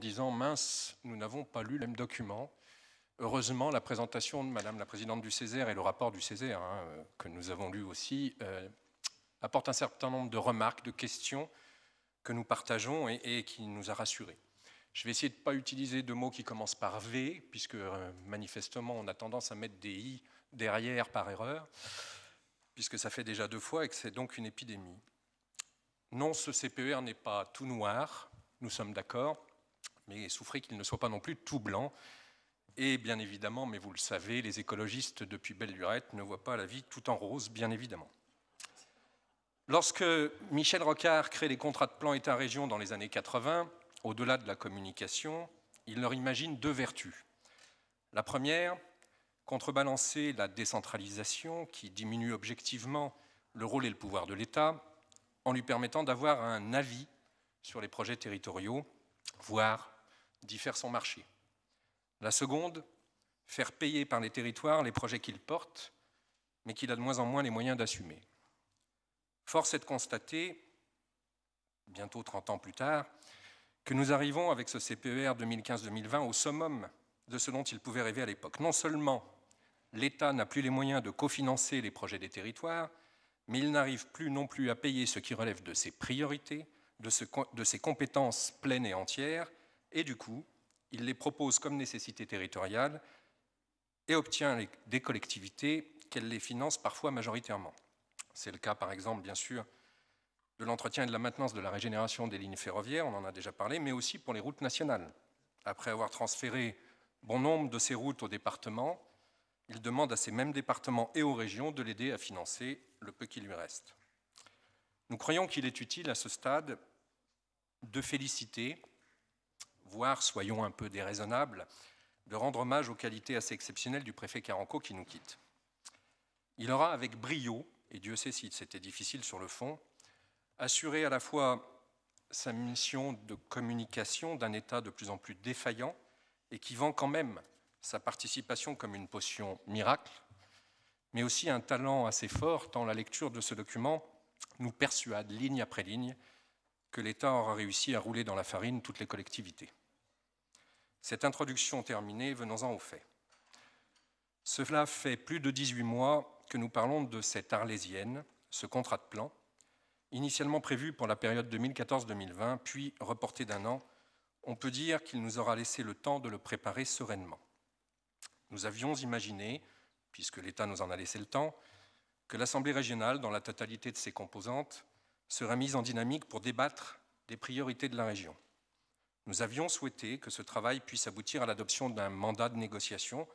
disant mince, nous n'avons pas lu le même document. Heureusement, la présentation de Madame la Présidente du Césaire et le rapport du Césaire, hein, que nous avons lu aussi, euh, apporte apportent un certain nombre de remarques, de questions que nous partageons et, qui nous a rassurés. Je vais essayer de ne pas utiliser de mots qui commencent par V, puisque euh, manifestement on a tendance à mettre des I derrière par erreur, puisque ça fait déjà deux fois et que c'est donc une épidémie. Non, ce CPER n'est pas tout noir, nous sommes d'accord, mais souffrez qu'il ne soit pas non plus tout blanc. Et bien évidemment, mais vous le savez, les écologistes depuis belle lurette ne voient pas la vie tout en rose, bien évidemment. Lorsque Michel Rocard crée les contrats de plan État-région dans les années 80, au-delà de la communication, il leur imagine deux vertus. La première, contrebalancer la décentralisation qui diminue objectivement le rôle et le pouvoir de l'État en lui permettant d'avoir un avis sur les projets territoriaux, voire d'y faire son marché. La seconde, faire payer par les territoires les projets qu'ils portent, mais qu'il a de moins en moins les moyens d'assumer. Force est de constater, bientôt 30 ans plus tard, que nous arrivons avec ce CPER 2015-2020 au summum de ce dont il pouvait rêver à l'époque. Non seulement l'État n'a plus les moyens de cofinancer les projets des territoires, mais il n'arrive plus non plus à payer ce qui relève de ses priorités, de ses compétences pleines et entières, et du coup, il les propose comme nécessité territoriale et obtient des collectivités qu'elles les financent parfois majoritairement. C'est le cas, par exemple, bien sûr, de l'entretien et de la maintenance de la régénération des lignes ferroviaires, on en a déjà parlé, mais aussi pour les routes nationales. Après avoir transféré bon nombre de ces routes aux départements, il demande à ces mêmes départements et aux régions de l'aider à financer le peu qui lui reste. Nous croyons qu'il est utile à ce stade de féliciter voire, soyons un peu déraisonnables, de rendre hommage aux qualités assez exceptionnelles du préfet Caranco qui nous quitte. Il aura avec brio, et Dieu sait si c'était difficile sur le fond, assuré à la fois sa mission de communication d'un État de plus en plus défaillant et qui vend quand même sa participation comme une potion miracle, mais aussi un talent assez fort tant la lecture de ce document nous persuade, ligne après ligne, que l'État aura réussi à rouler dans la farine toutes les collectivités. Cette introduction terminée, venons-en aux faits. Cela fait plus de 18 mois que nous parlons de cette Arlésienne, ce contrat de plan, initialement prévu pour la période 2014-2020, puis reporté d'un an. On peut dire qu'il nous aura laissé le temps de le préparer sereinement. Nous avions imaginé, puisque l'État nous en a laissé le temps, que l'Assemblée régionale, dans la totalité de ses composantes, sera mise en dynamique pour débattre des priorités de la région. Nous avions souhaité que ce travail puisse aboutir à l'adoption d'un mandat de négociation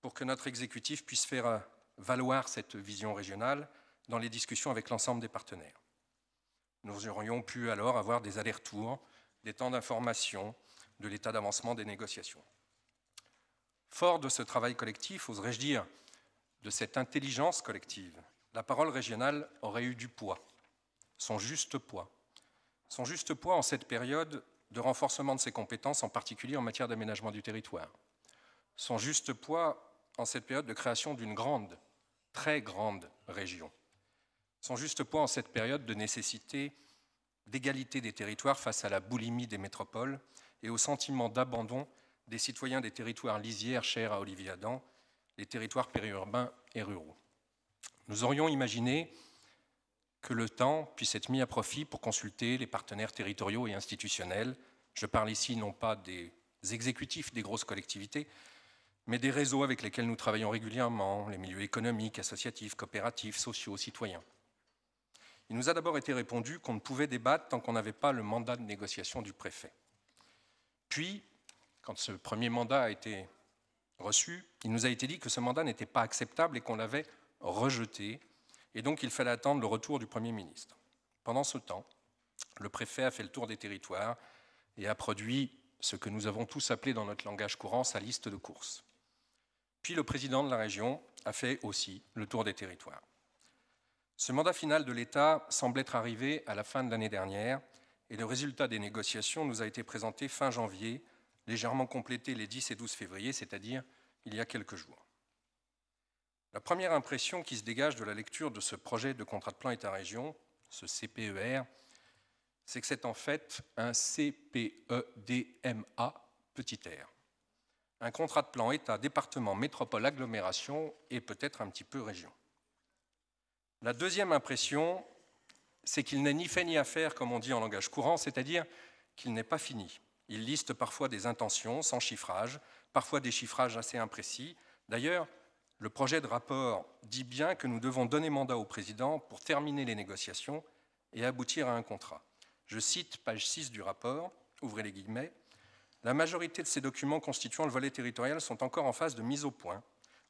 pour que notre exécutif puisse faire euh, valoir cette vision régionale dans les discussions avec l'ensemble des partenaires. Nous aurions pu alors avoir des allers-retours, des temps d'information, de l'état d'avancement des négociations. Fort de ce travail collectif, oserais-je dire, de cette intelligence collective, la parole régionale aurait eu du poids, son juste poids. Son juste poids en cette période de renforcement de ses compétences, en particulier en matière d'aménagement du territoire. Son juste poids en cette période de création d'une grande, très grande région. Son juste poids en cette période de nécessité d'égalité des territoires face à la boulimie des métropoles et au sentiment d'abandon des citoyens des territoires lisières chers à Olivier Adam, les territoires périurbains et ruraux. Nous aurions imaginé que le temps puisse être mis à profit pour consulter les partenaires territoriaux et institutionnels. Je parle ici non pas des exécutifs des grosses collectivités, mais des réseaux avec lesquels nous travaillons régulièrement, les milieux économiques, associatifs, coopératifs, sociaux, citoyens. Il nous a d'abord été répondu qu'on ne pouvait débattre tant qu'on n'avait pas le mandat de négociation du préfet. Puis, quand ce premier mandat a été reçu, il nous a été dit que ce mandat n'était pas acceptable et qu'on l'avait rejeté, et donc il fallait attendre le retour du Premier ministre. Pendant ce temps, le préfet a fait le tour des territoires et a produit ce que nous avons tous appelé dans notre langage courant sa liste de courses. Puis le président de la région a fait aussi le tour des territoires. Ce mandat final de l'État semble être arrivé à la fin de l'année dernière et le résultat des négociations nous a été présenté fin janvier, légèrement complété les 10 et 12 février, c'est-à-dire il y a quelques jours. La première impression qui se dégage de la lecture de ce projet de contrat de plan État-région, ce CPER, c'est que c'est en fait un CPEDMA petit r. Un contrat de plan État, département, métropole, agglomération et peut-être un petit peu région. La deuxième impression, c'est qu'il n'est ni fait ni à faire, comme on dit en langage courant, c'est-à-dire qu'il n'est pas fini. Il liste parfois des intentions sans chiffrage, parfois des chiffrages assez imprécis. D'ailleurs, le projet de rapport dit bien que nous devons donner mandat au président pour terminer les négociations et aboutir à un contrat. Je cite page 6 du rapport, ouvrez les guillemets, La majorité de ces documents constituant le volet territorial sont encore en phase de mise au point,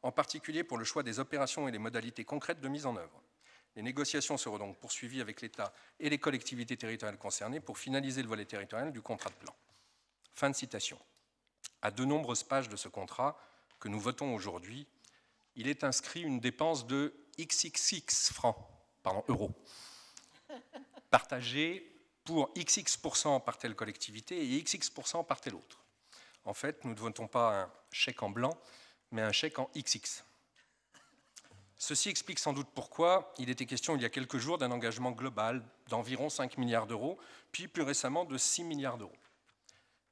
en particulier pour le choix des opérations et les modalités concrètes de mise en œuvre. Les négociations seront donc poursuivies avec l'État et les collectivités territoriales concernées pour finaliser le volet territorial du contrat de plan. Fin de citation. À de nombreuses pages de ce contrat que nous votons aujourd'hui, il est inscrit une dépense de XXX francs, pardon, euros, partagée pour XX% par telle collectivité et XX% par telle autre. En fait, nous ne votons pas un chèque en blanc, mais un chèque en XX. Ceci explique sans doute pourquoi il était question il y a quelques jours d'un engagement global d'environ 5 milliards d'euros, puis plus récemment de 6 milliards d'euros.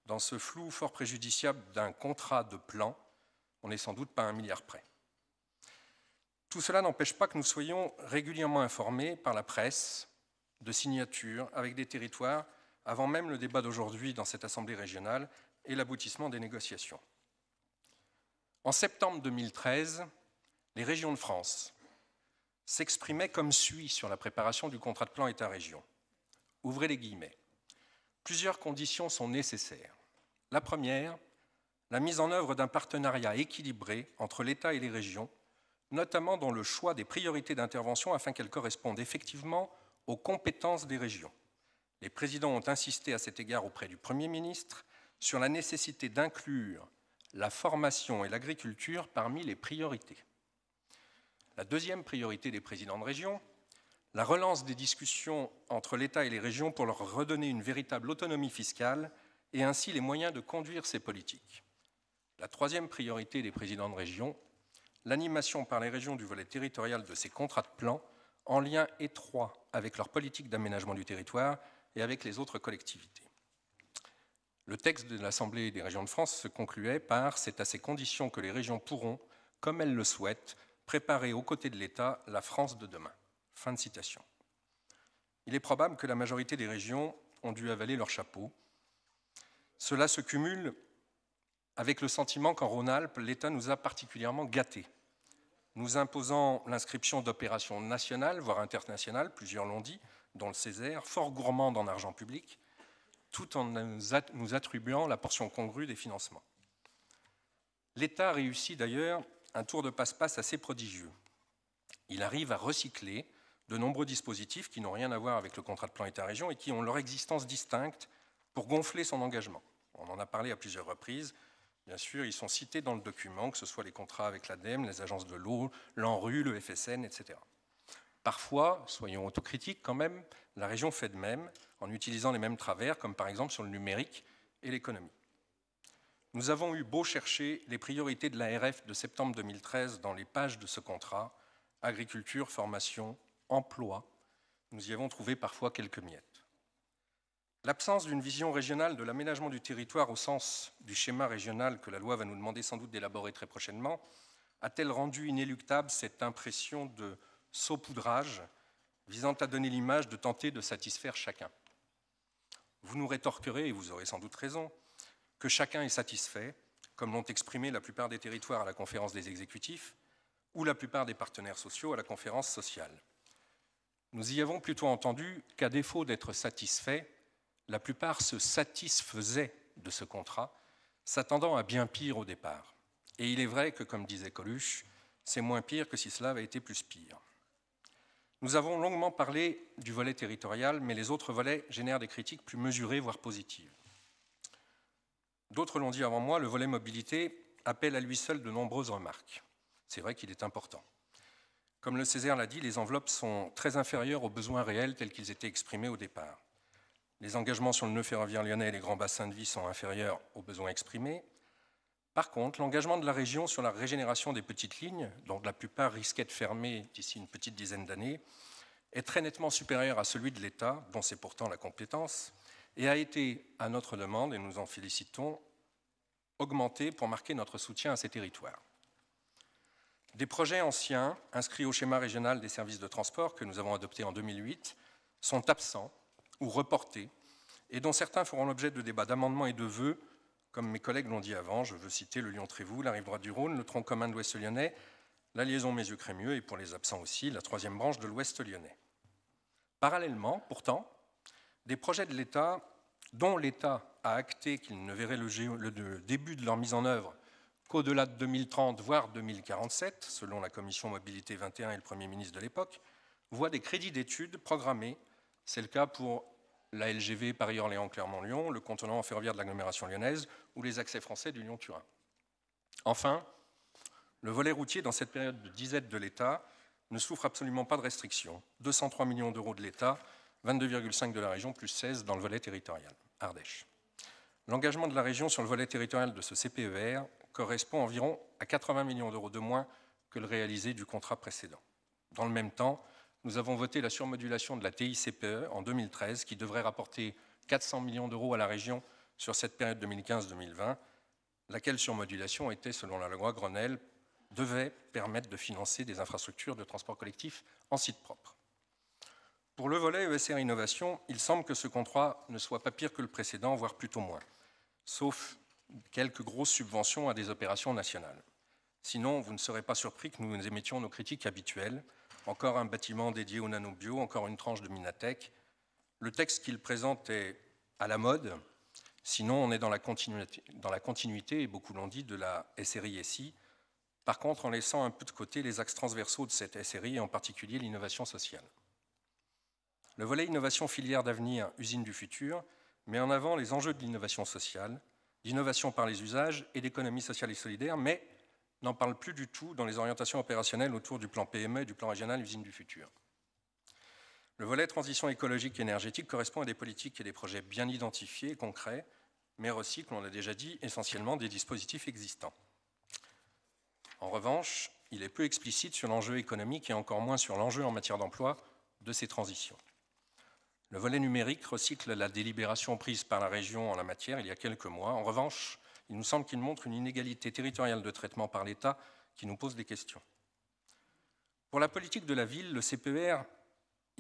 Dans ce flou fort préjudiciable d'un contrat de plan, on n'est sans doute pas un milliard près. Tout cela n'empêche pas que nous soyons régulièrement informés par la presse de signatures avec des territoires avant même le débat d'aujourd'hui dans cette Assemblée régionale et l'aboutissement des négociations. En septembre 2013, les régions de France s'exprimaient comme suit sur la préparation du contrat de plan État-région. Ouvrez les guillemets. Plusieurs conditions sont nécessaires. La première, la mise en œuvre d'un partenariat équilibré entre l'État et les régions notamment dans le choix des priorités d'intervention afin qu'elles correspondent effectivement aux compétences des régions. Les présidents ont insisté à cet égard auprès du Premier ministre sur la nécessité d'inclure la formation et l'agriculture parmi les priorités. La deuxième priorité des présidents de région, la relance des discussions entre l'État et les régions pour leur redonner une véritable autonomie fiscale et ainsi les moyens de conduire ces politiques. La troisième priorité des présidents de région, l'animation par les régions du volet territorial de ces contrats de plan en lien étroit avec leur politique d'aménagement du territoire et avec les autres collectivités. Le texte de l'Assemblée des régions de France se concluait par C'est à ces conditions que les régions pourront, comme elles le souhaitent, préparer aux côtés de l'État la France de demain. Fin de citation. Il est probable que la majorité des régions ont dû avaler leur chapeau. Cela se cumule avec le sentiment qu'en Rhône-Alpes, l'État nous a particulièrement gâtés, nous imposant l'inscription d'opérations nationales, voire internationales, plusieurs l'ont dit, dont le Césaire, fort gourmande en argent public, tout en nous attribuant la portion congrue des financements. L'État réussit d'ailleurs un tour de passe-passe assez prodigieux. Il arrive à recycler de nombreux dispositifs qui n'ont rien à voir avec le contrat de plan État-région et qui ont leur existence distincte pour gonfler son engagement. On en a parlé à plusieurs reprises, Bien sûr, ils sont cités dans le document, que ce soit les contrats avec l'ADEME, les agences de l'eau, l'ANRU, le FSN, etc. Parfois, soyons autocritiques quand même, la région fait de même en utilisant les mêmes travers, comme par exemple sur le numérique et l'économie. Nous avons eu beau chercher les priorités de l'ARF de septembre 2013 dans les pages de ce contrat, agriculture, formation, emploi, nous y avons trouvé parfois quelques miettes. L'absence d'une vision régionale de l'aménagement du territoire au sens du schéma régional que la loi va nous demander sans doute d'élaborer très prochainement a-t-elle rendu inéluctable cette impression de saupoudrage visant à donner l'image de tenter de satisfaire chacun Vous nous rétorquerez, et vous aurez sans doute raison, que chacun est satisfait, comme l'ont exprimé la plupart des territoires à la conférence des exécutifs ou la plupart des partenaires sociaux à la conférence sociale. Nous y avons plutôt entendu qu'à défaut d'être satisfait la plupart se satisfaisaient de ce contrat, s'attendant à bien pire au départ. Et il est vrai que, comme disait Coluche, c'est moins pire que si cela avait été plus pire. Nous avons longuement parlé du volet territorial, mais les autres volets génèrent des critiques plus mesurées, voire positives. D'autres l'ont dit avant moi, le volet mobilité appelle à lui seul de nombreuses remarques. C'est vrai qu'il est important. Comme le Césaire l'a dit, les enveloppes sont très inférieures aux besoins réels tels qu'ils étaient exprimés au départ. Les engagements sur le nœud ferroviaire lyonnais et les grands bassins de vie sont inférieurs aux besoins exprimés. Par contre, l'engagement de la région sur la régénération des petites lignes, dont la plupart risquaient de fermer d'ici une petite dizaine d'années, est très nettement supérieur à celui de l'État, dont c'est pourtant la compétence, et a été, à notre demande, et nous en félicitons, augmenté pour marquer notre soutien à ces territoires. Des projets anciens, inscrits au schéma régional des services de transport que nous avons adopté en 2008, sont absents reportés, et dont certains feront l'objet de débats d'amendements et de vœux, comme mes collègues l'ont dit avant. Je veux citer le Lyon-Trévoux, la rive droite du Rhône, le tronc commun de l'Ouest lyonnais, la liaison yeux crémieux et pour les absents aussi, la troisième branche de l'Ouest lyonnais. Parallèlement, pourtant, des projets de l'État dont l'État a acté qu'il ne verrait le, début de leur mise en œuvre qu'au-delà de 2030, voire 2047, selon la commission Mobilité 21 et le Premier ministre de l'époque, voient des crédits d'études programmés. C'est le cas pour la LGV Paris-Orléans-Clermont-Lyon, le contenant ferroviaire de l'agglomération lyonnaise ou les accès français du Lyon-Turin. Enfin, le volet routier dans cette période de disette de l'État ne souffre absolument pas de restrictions. 203 millions d'euros de l'État, 22,5 de la région, plus 16 dans le volet territorial, Ardèche. L'engagement de la région sur le volet territorial de ce CPER e correspond environ à 80 millions d'euros de moins que le réalisé du contrat précédent. Dans le même temps, nous avons voté la surmodulation de la TICPE en 2013, qui devrait rapporter 400 millions d'euros à la région sur cette période 2015-2020, laquelle surmodulation était, selon la loi Grenelle, devait permettre de financer des infrastructures de transport collectif en site propre. Pour le volet ESR Innovation, il semble que ce contrat ne soit pas pire que le précédent, voire plutôt moins, sauf quelques grosses subventions à des opérations nationales. Sinon, vous ne serez pas surpris que nous émettions nos critiques habituelles, encore un bâtiment dédié au nanobio, encore une tranche de Minatech. Le texte qu'il présente est à la mode, sinon on est dans la continuité, et beaucoup l'ont dit, de la SRI-SI, par contre en laissant un peu de côté les axes transversaux de cette SRI, et en particulier l'innovation sociale. Le volet innovation filière d'avenir, usine du futur, met en avant les enjeux de l'innovation sociale, d'innovation par les usages et d'économie sociale et solidaire, mais n'en parle plus du tout dans les orientations opérationnelles autour du plan PME et du plan régional Usine du futur. Le volet transition écologique et énergétique correspond à des politiques et des projets bien identifiés concrets, mais recycle, on l'a déjà dit, essentiellement des dispositifs existants. En revanche, il est peu explicite sur l'enjeu économique et encore moins sur l'enjeu en matière d'emploi de ces transitions. Le volet numérique recycle la délibération prise par la région en la matière il y a quelques mois. En revanche, il nous semble qu'il montre une inégalité territoriale de traitement par l'État qui nous pose des questions. Pour la politique de la ville, le CPER,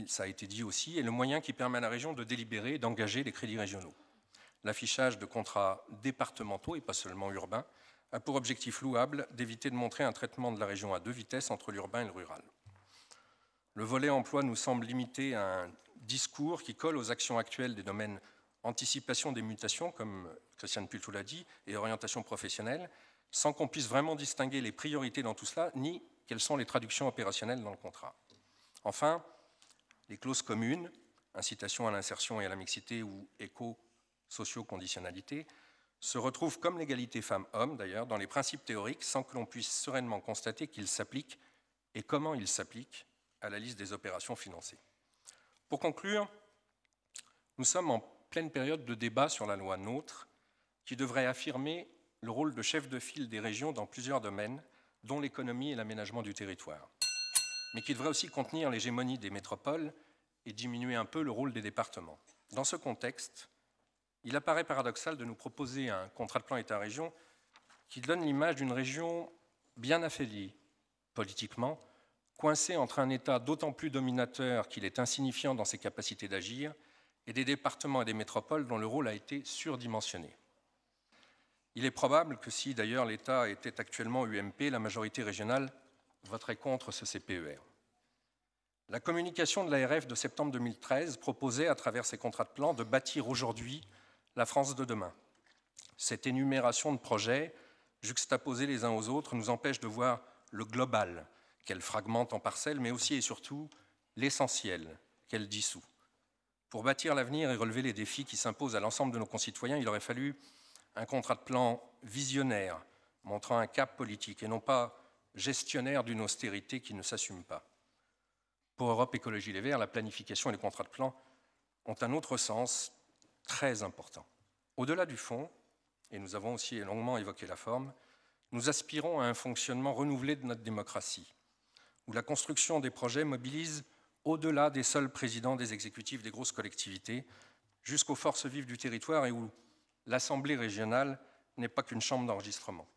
ça a été dit aussi, est le moyen qui permet à la région de délibérer et d'engager les crédits régionaux. L'affichage de contrats départementaux et pas seulement urbains a pour objectif louable d'éviter de montrer un traitement de la région à deux vitesses entre l'urbain et le rural. Le volet emploi nous semble limiter à un discours qui colle aux actions actuelles des domaines anticipation des mutations, comme Christiane Pultou l'a dit, et orientation professionnelle, sans qu'on puisse vraiment distinguer les priorités dans tout cela, ni quelles sont les traductions opérationnelles dans le contrat. Enfin, les clauses communes, incitation à l'insertion et à la mixité ou éco-socio-conditionnalité, se retrouvent comme l'égalité femmes-hommes d'ailleurs dans les principes théoriques sans que l'on puisse sereinement constater qu'ils s'appliquent et comment ils s'appliquent à la liste des opérations financées. Pour conclure, nous sommes en pleine période de débat sur la loi NOTRe qui devrait affirmer le rôle de chef de file des régions dans plusieurs domaines, dont l'économie et l'aménagement du territoire, mais qui devrait aussi contenir l'hégémonie des métropoles et diminuer un peu le rôle des départements. Dans ce contexte, il apparaît paradoxal de nous proposer un contrat de plan État-région qui donne l'image d'une région bien affaiblie politiquement, coincée entre un État d'autant plus dominateur qu'il est insignifiant dans ses capacités d'agir et des départements et des métropoles dont le rôle a été surdimensionné. Il est probable que si d'ailleurs l'État était actuellement UMP, la majorité régionale voterait contre ce CPER. La communication de l'ARF de septembre 2013 proposait, à travers ses contrats de plan, de bâtir aujourd'hui la France de demain. Cette énumération de projets, juxtaposés les uns aux autres, nous empêche de voir le global, qu'elle fragmente en parcelles, mais aussi et surtout l'essentiel, qu'elle dissout. Pour bâtir l'avenir et relever les défis qui s'imposent à l'ensemble de nos concitoyens, il aurait fallu un contrat de plan visionnaire, montrant un cap politique et non pas gestionnaire d'une austérité qui ne s'assume pas. Pour Europe Écologie Les Verts, la planification et les contrats de plan ont un autre sens très important. Au-delà du fond, et nous avons aussi longuement évoqué la forme, nous aspirons à un fonctionnement renouvelé de notre démocratie, où la construction des projets mobilise au-delà des seuls présidents des exécutifs des grosses collectivités, jusqu'aux forces vives du territoire et où l'Assemblée régionale n'est pas qu'une chambre d'enregistrement.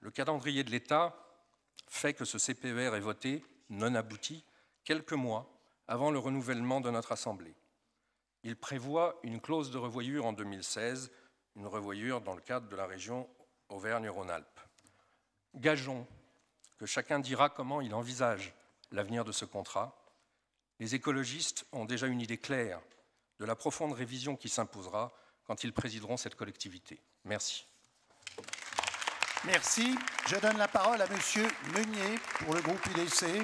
Le calendrier de l'État fait que ce CPER est voté, non abouti, quelques mois avant le renouvellement de notre Assemblée. Il prévoit une clause de revoyure en 2016, une revoyure dans le cadre de la région Auvergne-Rhône-Alpes. Gageons que chacun dira comment il envisage l'avenir de ce contrat. Les écologistes ont déjà une idée claire de la profonde révision qui s'imposera quand ils présideront cette collectivité. Merci. Merci. Je donne la parole à Monsieur Meunier pour le groupe UDC.